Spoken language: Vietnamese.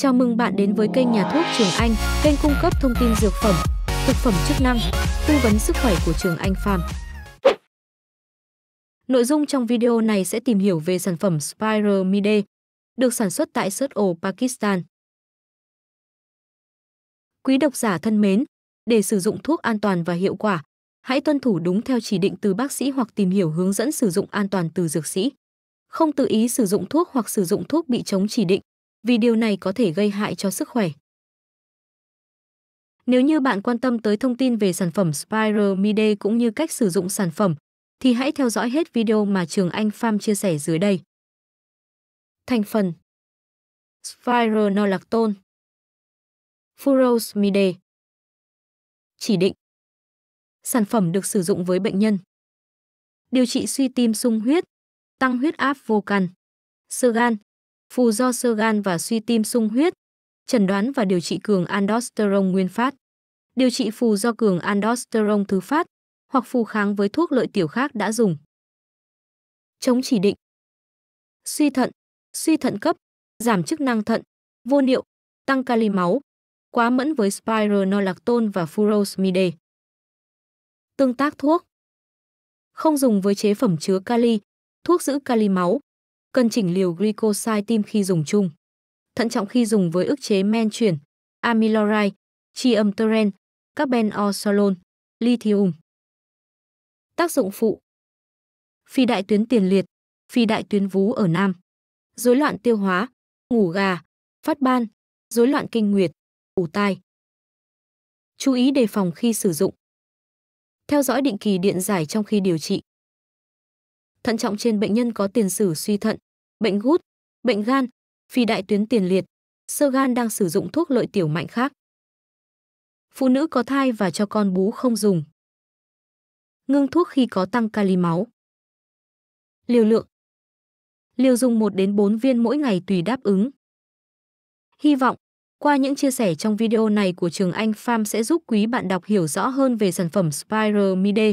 Chào mừng bạn đến với kênh Nhà thuốc Trường Anh, kênh cung cấp thông tin dược phẩm, thực phẩm chức năng, tư vấn sức khỏe của Trường Anh Farm. Nội dung trong video này sẽ tìm hiểu về sản phẩm Spiramide, được sản xuất tại Sirtol, Pakistan. Quý độc giả thân mến, để sử dụng thuốc an toàn và hiệu quả, hãy tuân thủ đúng theo chỉ định từ bác sĩ hoặc tìm hiểu hướng dẫn sử dụng an toàn từ dược sĩ. Không tự ý sử dụng thuốc hoặc sử dụng thuốc bị chống chỉ định vì điều này có thể gây hại cho sức khỏe. Nếu như bạn quan tâm tới thông tin về sản phẩm Spiral Mide cũng như cách sử dụng sản phẩm, thì hãy theo dõi hết video mà Trường Anh Pham chia sẻ dưới đây. Thành phần Spiral Nolactone Furos Mide Chỉ định Sản phẩm được sử dụng với bệnh nhân Điều trị suy tim sung huyết, tăng huyết áp vô căn, sơ gan, phù do sơ gan và suy tim sung huyết, chẩn đoán và điều trị cường aldosterone nguyên phát. Điều trị phù do cường aldosterone thứ phát hoặc phù kháng với thuốc lợi tiểu khác đã dùng. Chống chỉ định. Suy thận, suy thận cấp, giảm chức năng thận, vô niệu, tăng kali máu, quá mẫn với spironolactone và furosemide. Tương tác thuốc. Không dùng với chế phẩm chứa kali, thuốc giữ kali máu, cân chỉnh liều glycoside tim khi dùng chung. Thận trọng khi dùng với ức chế men chuyển, amiloride, triamteren, carbenosolone, lithium. Tác dụng phụ Phi đại tuyến tiền liệt, phi đại tuyến vú ở nam, rối loạn tiêu hóa, ngủ gà, phát ban, rối loạn kinh nguyệt, ủ tai. Chú ý đề phòng khi sử dụng. Theo dõi định kỳ điện giải trong khi điều trị thận trọng trên bệnh nhân có tiền sử suy thận, bệnh gút, bệnh gan, phi đại tuyến tiền liệt, sơ gan đang sử dụng thuốc lợi tiểu mạnh khác. Phụ nữ có thai và cho con bú không dùng. Ngưng thuốc khi có tăng kali máu. Liều lượng Liều dùng 1 đến 4 viên mỗi ngày tùy đáp ứng. Hy vọng, qua những chia sẻ trong video này của Trường Anh Farm sẽ giúp quý bạn đọc hiểu rõ hơn về sản phẩm Spiral Mide,